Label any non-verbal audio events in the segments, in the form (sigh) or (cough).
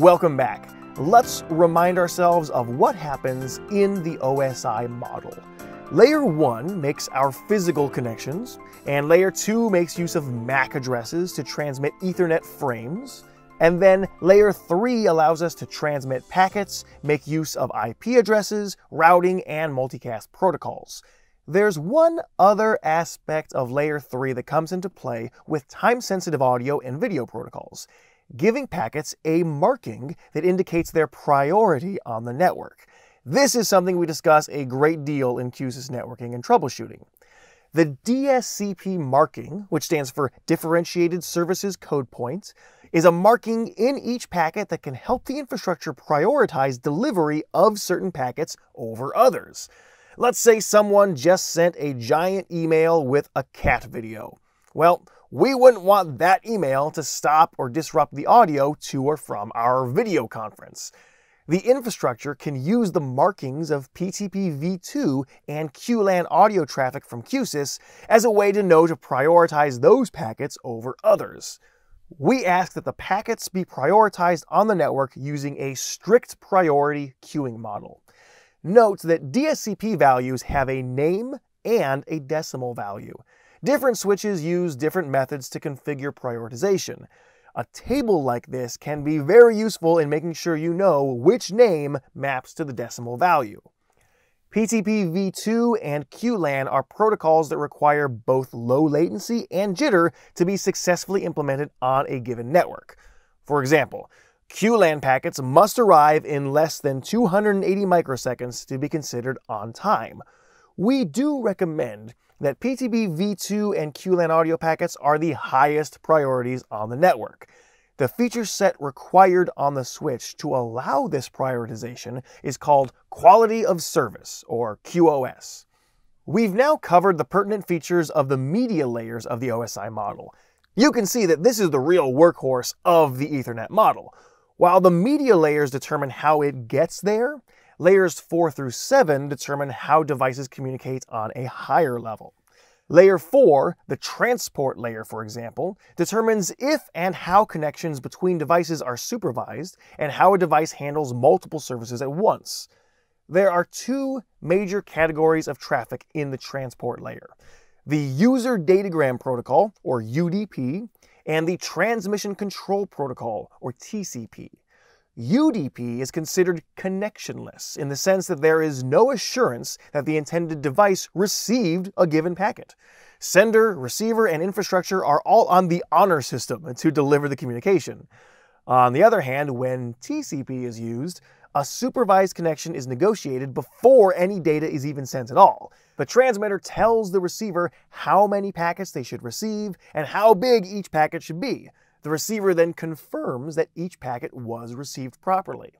Welcome back. Let's remind ourselves of what happens in the OSI model. Layer 1 makes our physical connections, and Layer 2 makes use of MAC addresses to transmit Ethernet frames, and then Layer 3 allows us to transmit packets, make use of IP addresses, routing, and multicast protocols. There's one other aspect of Layer 3 that comes into play with time-sensitive audio and video protocols giving packets a marking that indicates their priority on the network. This is something we discuss a great deal in QSYS networking and troubleshooting. The DSCP marking, which stands for Differentiated Services Code Points, is a marking in each packet that can help the infrastructure prioritize delivery of certain packets over others. Let's say someone just sent a giant email with a cat video. Well, we wouldn't want that email to stop or disrupt the audio to or from our video conference. The infrastructure can use the markings of PTP v2 and QLAN audio traffic from QSYS as a way to know to prioritize those packets over others. We ask that the packets be prioritized on the network using a strict priority queuing model. Note that DSCP values have a name and a decimal value. Different switches use different methods to configure prioritization. A table like this can be very useful in making sure you know which name maps to the decimal value. PTP v2 and QLAN are protocols that require both low latency and jitter to be successfully implemented on a given network. For example, QLAN packets must arrive in less than 280 microseconds to be considered on time. We do recommend that PTB V2 and QLAN audio packets are the highest priorities on the network. The feature set required on the switch to allow this prioritization is called Quality of Service, or QoS. We've now covered the pertinent features of the media layers of the OSI model. You can see that this is the real workhorse of the Ethernet model. While the media layers determine how it gets there, layers 4 through 7 determine how devices communicate on a higher level. Layer 4, the transport layer for example, determines if and how connections between devices are supervised and how a device handles multiple services at once. There are two major categories of traffic in the transport layer. The User Datagram Protocol, or UDP, and the Transmission Control Protocol, or TCP. UDP is considered connectionless in the sense that there is no assurance that the intended device received a given packet. Sender, receiver, and infrastructure are all on the honor system to deliver the communication. On the other hand, when TCP is used, a supervised connection is negotiated before any data is even sent at all. The transmitter tells the receiver how many packets they should receive and how big each packet should be. The receiver then confirms that each packet was received properly.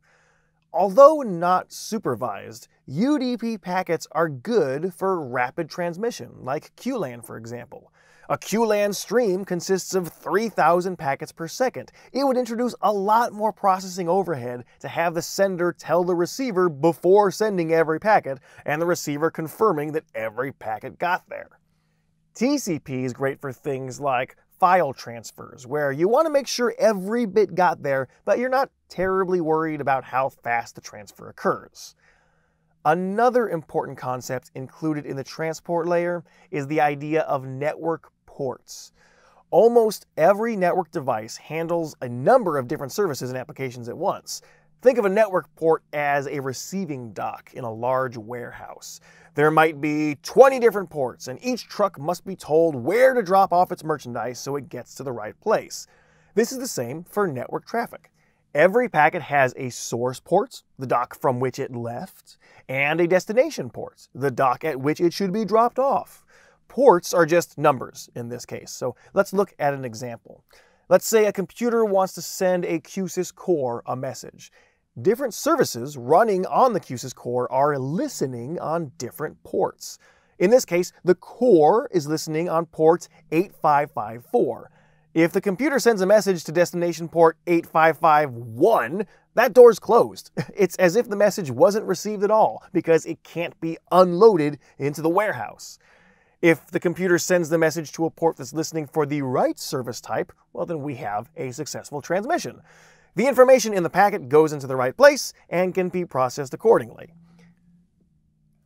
Although not supervised, UDP packets are good for rapid transmission, like QLAN for example. A QLAN stream consists of 3,000 packets per second. It would introduce a lot more processing overhead to have the sender tell the receiver before sending every packet, and the receiver confirming that every packet got there. TCP is great for things like file transfers, where you want to make sure every bit got there, but you're not terribly worried about how fast the transfer occurs. Another important concept included in the transport layer is the idea of network ports. Almost every network device handles a number of different services and applications at once, Think of a network port as a receiving dock in a large warehouse. There might be 20 different ports, and each truck must be told where to drop off its merchandise so it gets to the right place. This is the same for network traffic. Every packet has a source port, the dock from which it left, and a destination port, the dock at which it should be dropped off. Ports are just numbers in this case, so let's look at an example. Let's say a computer wants to send a QSYS core a message different services running on the QSYS core are listening on different ports. In this case, the core is listening on port 8554. If the computer sends a message to destination port 8551, that door's closed. (laughs) It's as if the message wasn't received at all because it can't be unloaded into the warehouse. If the computer sends the message to a port that's listening for the right service type, well, then we have a successful transmission the information in the packet goes into the right place and can be processed accordingly.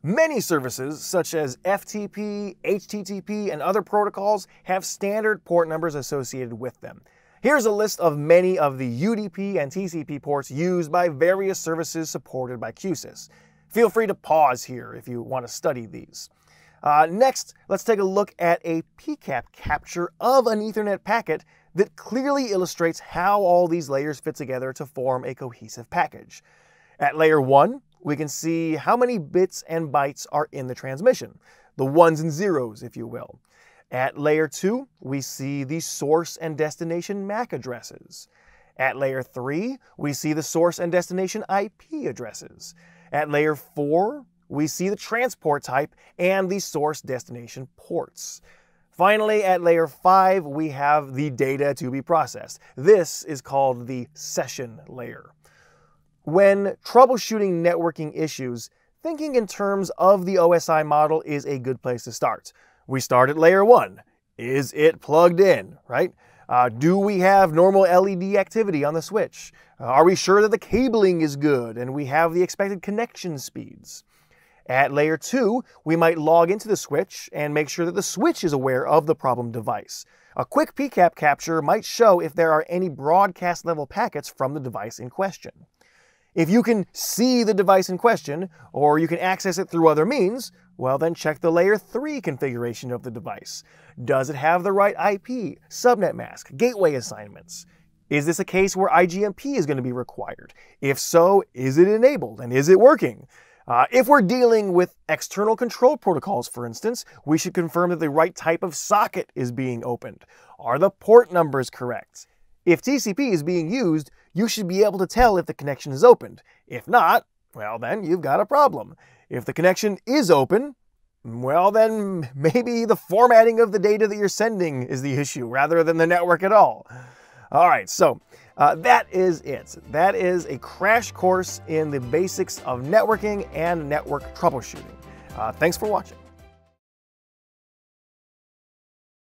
Many services, such as FTP, HTTP, and other protocols, have standard port numbers associated with them. Here's a list of many of the UDP and TCP ports used by various services supported by QSYS. Feel free to pause here if you want to study these. Uh, next, let's take a look at a PCAP capture of an Ethernet packet that clearly illustrates how all these layers fit together to form a cohesive package. At layer 1, we can see how many bits and bytes are in the transmission, the ones and zeros, if you will. At layer 2, we see the source and destination MAC addresses. At layer 3, we see the source and destination IP addresses. At layer 4, we see the transport type and the source destination ports. Finally, at layer five, we have the data to be processed. This is called the session layer. When troubleshooting networking issues, thinking in terms of the OSI model is a good place to start. We start at layer one. Is it plugged in, right? Uh, do we have normal LED activity on the switch? Uh, are we sure that the cabling is good and we have the expected connection speeds? At layer two, we might log into the switch and make sure that the switch is aware of the problem device. A quick PCAP capture might show if there are any broadcast level packets from the device in question. If you can see the device in question, or you can access it through other means, well then check the layer 3 configuration of the device. Does it have the right IP, subnet mask, gateway assignments? Is this a case where IGMP is going to be required? If so, is it enabled and is it working? Uh, if we're dealing with external control protocols, for instance, we should confirm that the right type of socket is being opened. Are the port numbers correct? If TCP is being used, you should be able to tell if the connection is opened. If not, well then you've got a problem. If the connection is open, well then maybe the formatting of the data that you're sending is the issue rather than the network at all. All right, so uh, that is it. That is a crash course in the basics of networking and network troubleshooting. Uh, thanks for watching.